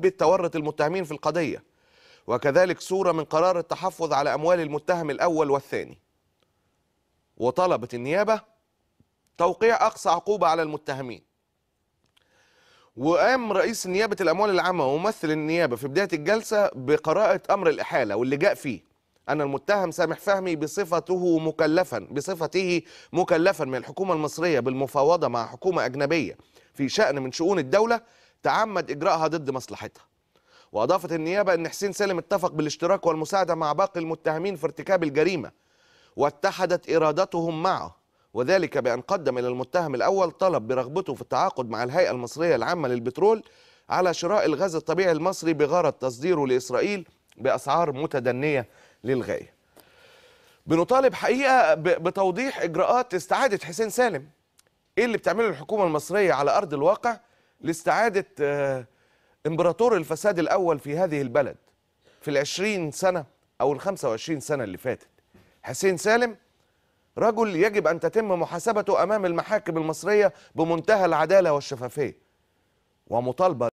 بتورط المتهمين في القضية وكذلك صورة من قرار التحفظ على أموال المتهم الأول والثاني وطلبت النيابة توقيع أقصى عقوبة على المتهمين وقام رئيس نيابة الأموال العامة وممثل النيابة في بداية الجلسة بقراءة أمر الإحالة واللي جاء فيه أن المتهم سامح فهمي بصفته مكلفا بصفته مكلفا من الحكومة المصرية بالمفاوضة مع حكومة أجنبية في شأن من شؤون الدولة تعمد إجراءها ضد مصلحتها وأضافت النيابة أن حسين سالم اتفق بالاشتراك والمساعدة مع باقي المتهمين في ارتكاب الجريمة واتحدت إرادتهم معه وذلك بأن قدم إلى المتهم الأول طلب برغبته في التعاقد مع الهيئة المصرية العامة للبترول على شراء الغاز الطبيعي المصري بغرض تصديره لإسرائيل بأسعار متدنية للغاية بنطالب حقيقة بتوضيح إجراءات استعادة حسين سالم إيه اللي بتعمله الحكومة المصرية على أرض الواقع لاستعادة آه، إمبراطور الفساد الأول في هذه البلد في العشرين سنة أو الخمسة وعشرين سنة اللي فاتت حسين سالم رجل يجب أن تتم محاسبته أمام المحاكم المصرية بمنتهى العدالة والشفافية ومطالبة